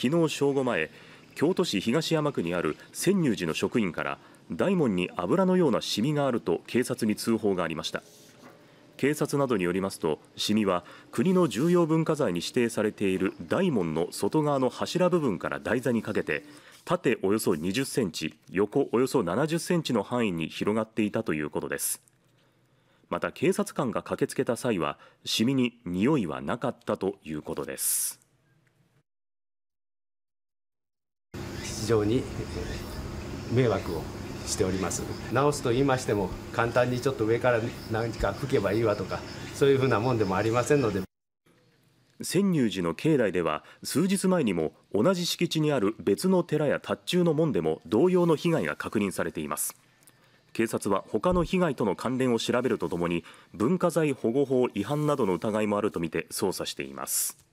昨日正午前京都市東山区にある泉入寺の職員から大門に油のようなシミがあると警察に通報がありました警察などによりますとシミは国の重要文化財に指定されている大門の外側の柱部分から台座にかけて縦およそ20センチ横およそ70センチの範囲に広がっていたということですまた警察官が駆けつけた際はシミに匂いはなかったということです常に迷惑をしております直すと言いましても簡単にちょっと上から何か吹けばいいわとかそういうふうなもんでもありませんので仙入寺の境内では数日前にも同じ敷地にある別の寺や達中の門でも同様の被害が確認されています警察は他の被害との関連を調べるとともに文化財保護法違反などの疑いもあるとみて捜査しています